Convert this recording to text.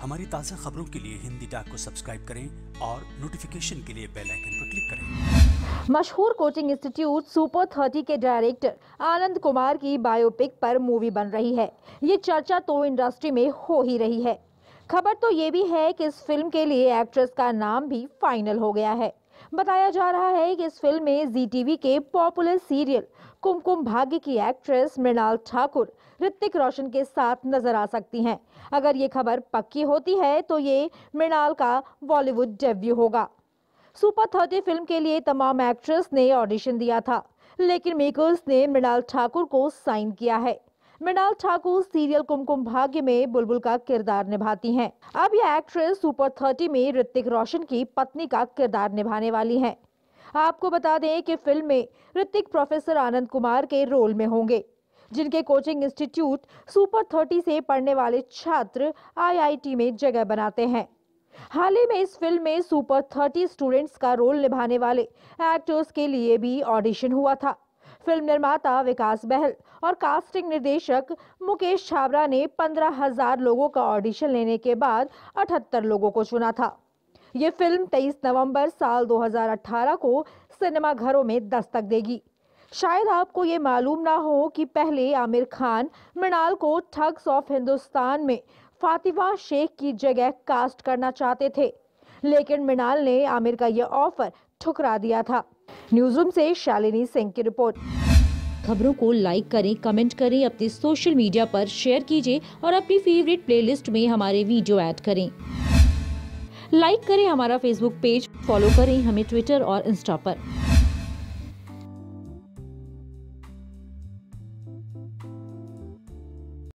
हमारी ताज़ा खबरों के लिए हिंदी डाक को सब्सक्राइब करें और नोटिफिकेशन के लिए बेल आइकन पर क्लिक करें मशहूर कोचिंग इंस्टीट्यूट सुपर थर्टी के डायरेक्टर आनंद कुमार की बायोपिक पर मूवी बन रही है ये चर्चा तो इंडस्ट्री में हो ही रही है खबर तो ये भी है कि इस फिल्म के लिए एक्ट्रेस का नाम भी फाइनल हो गया है बताया जा रहा है कि इस फिल्म में जी टीवी के पॉपुलर सीरियल कुमकुम भाग्य की एक्ट्रेस मृणाल ठाकुर ऋतिक रोशन के साथ नजर आ सकती हैं अगर ये खबर पक्की होती है तो ये मृणाल का बॉलीवुड डेब्यू होगा सुपर थर्टी फिल्म के लिए तमाम एक्ट्रेस ने ऑडिशन दिया था लेकिन मेकर्स ने मृणाल ठाकुर को साइन किया है मृणाल ठाकुर सीरियल कुमकुम भाग्य में बुलबुल का किरदार निभाती हैं। अब यह एक्ट्रेस सुपर थर्टी में ऋतिक रोशन की पत्नी का किरदार निभाने वाली हैं। आपको बता दें कि फिल्म में ऋतिक प्रोफेसर आनंद कुमार के रोल में होंगे जिनके कोचिंग इंस्टीट्यूट सुपर थर्टी से पढ़ने वाले छात्र आई में जगह बनाते हैं हाल ही में इस फिल्म में सुपर थर्टी स्टूडेंट्स का रोल निभाने वाले एक्टर्स के लिए भी ऑडिशन हुआ था फिल्म निर्माता विकास बहल और कास्टिंग निर्देशक मुकेश छाबरा ने पंद्रह हजार लोगों का ऑडिशन लेने के बाद अठहत्तर लोगों को चुना था ये फिल्म 23 नवंबर साल 2018 को सिनेमा घरों में दस्तक देगी शायद आपको ये मालूम ना हो कि पहले आमिर खान मृणाल को ठग्स ऑफ हिंदुस्तान में फातिमा शेख की जगह कास्ट करना चाहते थे लेकिन मृणाल ने आमिर का यह ऑफर ठुकरा दिया था न्यूज रूम से शालिनी सिंह की रिपोर्ट खबरों को लाइक करें कमेंट करें अपने सोशल मीडिया पर शेयर कीजिए और अपनी फेवरेट प्लेलिस्ट में हमारे वीडियो ऐड करें लाइक करें हमारा फेसबुक पेज फॉलो करें हमें ट्विटर और इंस्टा पर